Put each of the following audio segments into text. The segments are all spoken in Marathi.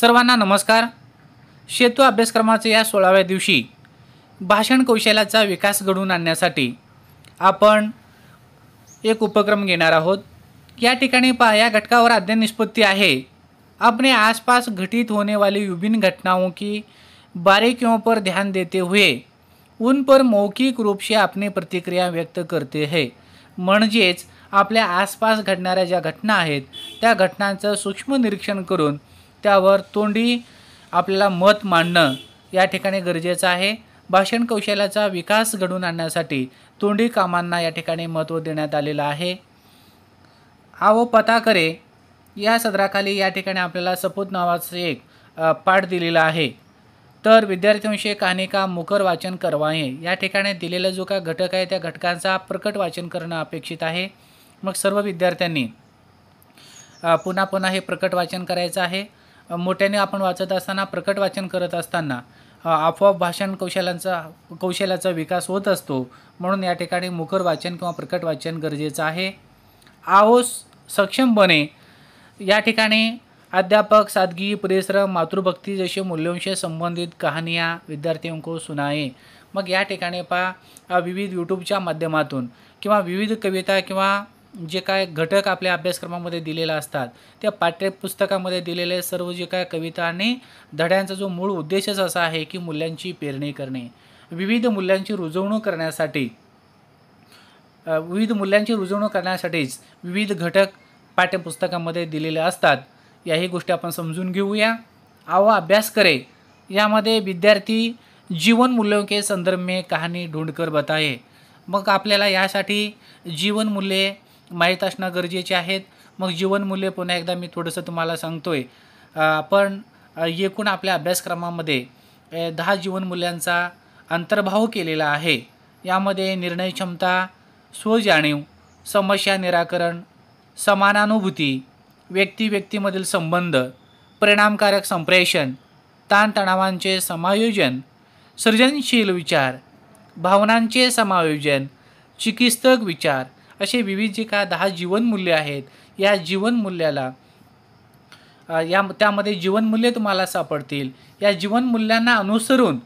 सर्वांना नमस्कार शेतू अभ्यासक्रमाच्या या सोळाव्या दिवशी भाषण कौशल्याचा विकास घडवून आणण्यासाठी आपण एक उपक्रम घेणार आहोत या ठिकाणी पहा या घटकावर अध्ययन निष्पत्ती आहे अपने आसपास घटित होणेवाली विभिन्न घटनाओं की बारीकियों पर ध्यान देते हुए उन पर मौखिक रूप से आपली प्रतिक्रिया व्यक्त करते है म्हणजेच आपल्या आसपास घडणाऱ्या ज्या घटना आहेत त्या घटनांचं सूक्ष्म निरीक्षण करून त्यावर तोंडी आपल्याला मत मांडणं या ठिकाणी गरजेचं आहे भाषण कौशल्याचा विकास घडवून आणण्यासाठी तोंडी कामांना या ठिकाणी महत्त्व देण्यात आलेलं आहे आवो पता करे या सदराखाली या ठिकाणी आपल्याला सपूत नावाचं एक पाठ दिलेला आहे तर विद्यार्थ्यांशी कहाणी का मुकर वाचन करवाये या ठिकाणी दिलेला जो का घटक आहे त्या घटकांचा प्रकट वाचन करणं अपेक्षित आहे मग सर्व विद्यार्थ्यांनी पुन्हा पुन्हा हे प्रकट वाचन करायचं आहे मोठ्याने आपण वाचत असताना प्रकट वाचन करत असताना आपोआप भाषण कौशल्यांचा कौशल्याचा विकास होत असतो म्हणून या ठिकाणी मुखर वाचन किंवा प्रकट वाचन गरजेचं आहे आहोस सक्षम बने या ठिकाणी अध्यापक सादगी परिश्रम मातृभक्ती जसे मूल्यांशी संबंधित कहाण्या विद्यार्थ्यांको सुनावे सुनाये मग या ठिकाणी पहा विविध यूट्यूबच्या माध्यमातून किंवा विविध कविता किंवा जे काय घटक आपल्या अभ्यासक्रमामध्ये दिलेला असतात त्या पाठ्यपुस्तकामध्ये दिलेले सर्व जे काय कविता आणि धड्यांचा जो मूळ उद्देशच असा आहे की मूल्यांची पेरणी करणे विविध मूल्यांची रुजवणूक करण्यासाठी विविध मूल्यांची रुजवणूक करण्यासाठीच विविध घटक पाठ्यपुस्तकामध्ये दिलेले असतात याही गोष्टी आपण समजून घेऊया आवा अभ्यास करे यामध्ये विद्यार्थी जीवन मूल्यांके के संदर्भ में कहाणी ढूंढकर बताए मग आपल्याला यासाठी जीवन मूल्ये माहीत असणं गरजेचे आहेत मग जीवनमूल्य पुन्हा एकदा मी थोडंसं तुम्हाला सांगतो आहे आपण एकूण आपल्या अभ्यासक्रमामध्ये दहा जीवनमूल्यांचा अंतर्भाव केलेला आहे यामध्ये निर्णय क्षमता स्वजाणीव समस्या निराकरण समानानुभूती व्यक्ती व्यक्तीमधील संबंध परिणामकारक संप्रेषण ताणतणावांचे समायोजन सृजनशील विचार भावनांचे समायोजन चिकित्सक विचार असे विविध जे काय दहा जीवनमूल्य आहेत या जीवनमूल्याला या त्यामध्ये जीवनमूल्ये तुम्हाला सापडतील या जीवनमूल्यांना अनुसरून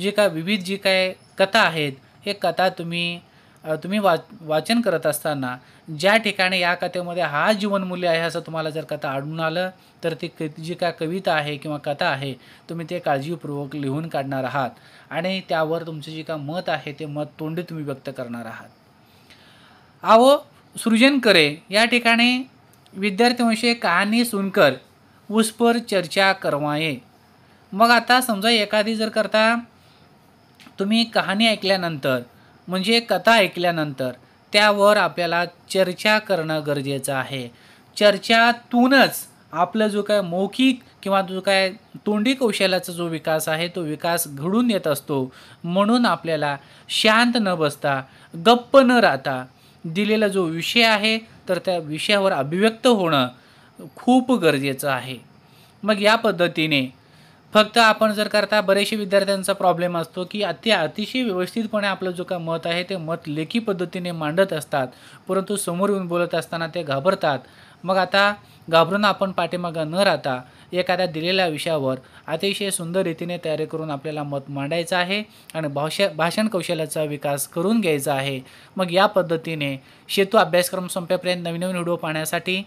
जे काय विविध जी काय कथा आहेत हे कथा तुम्ही तुम्ही वाच वाचन करत असताना ज्या ठिकाणी या कथेमध्ये हा जीवनमूल्य आहे असं तुम्हाला जर कथा आढळून आलं तर ती जी काय कविता आहे किंवा कथा आहे तुम्ही ते काळजीपूर्वक लिहून काढणार आहात आणि त्यावर तुमचं जे काय मत आहे ते मत तोंडी तुम्ही व्यक्त करणार आहात आहो सृजन करे या ठिकाणी विद्यार्थ्यांशी कहाणी सुनकर उसपर चर्चा करवाये मग आता समजा एखादी जर करता तुम्ही कहाणी ऐकल्यानंतर म्हणजे कथा ऐकल्यानंतर त्यावर आपल्याला चर्चा करणं गरजेचं आहे चर्चातूनच आपलं जो काय मौखिक किंवा जो काय तोंडी कौशल्याचा जो विकास आहे तो विकास घडून येत असतो म्हणून आपल्याला शांत न बसता गप्प न राहता दिलेला जो विषय आहे तर त्या विषयावर अभिव्यक्त होणं खूप गरजेचं आहे मग या पद्धतीने फक्त आपण जर करता बरेचसे विद्यार्थ्यांचा प्रॉब्लेम असतो की अति अतिशय व्यवस्थितपणे आपलं जो काय मत आहे ते मत लेखी पद्धतीने मांडत असतात परंतु समोर येऊन बोलत असताना ते घाबरतात मग आता घाबरून आपण पाठीमागा न राहता एखाद्या दिलेल्या विषयावर अतिशय सुंदर रीतीने तयारी करून आपल्याला मत मांडायचं आहे आणि भाषा भाषण कौशल्याचा विकास करून घ्यायचा आहे मग या पद्धतीने शेतू अभ्यासक्रम संपेपर्यंत नवीन नवीन व्हिडिओ पाहण्यासाठी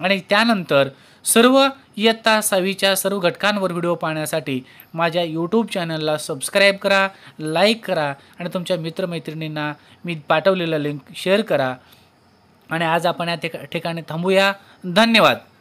आणि त्यानंतर सर्व इयत्ता सहावीच्या सर्व घटकांवर व्हिडिओ पाहण्यासाठी माझ्या यूट्यूब चॅनलला सबस्क्राईब करा लाईक करा आणि तुमच्या मित्रमैत्रिणींना मी पाठवलेलं लिंक शेअर करा आणि आज आपण या ठिकाणी थांबूया धन्यवाद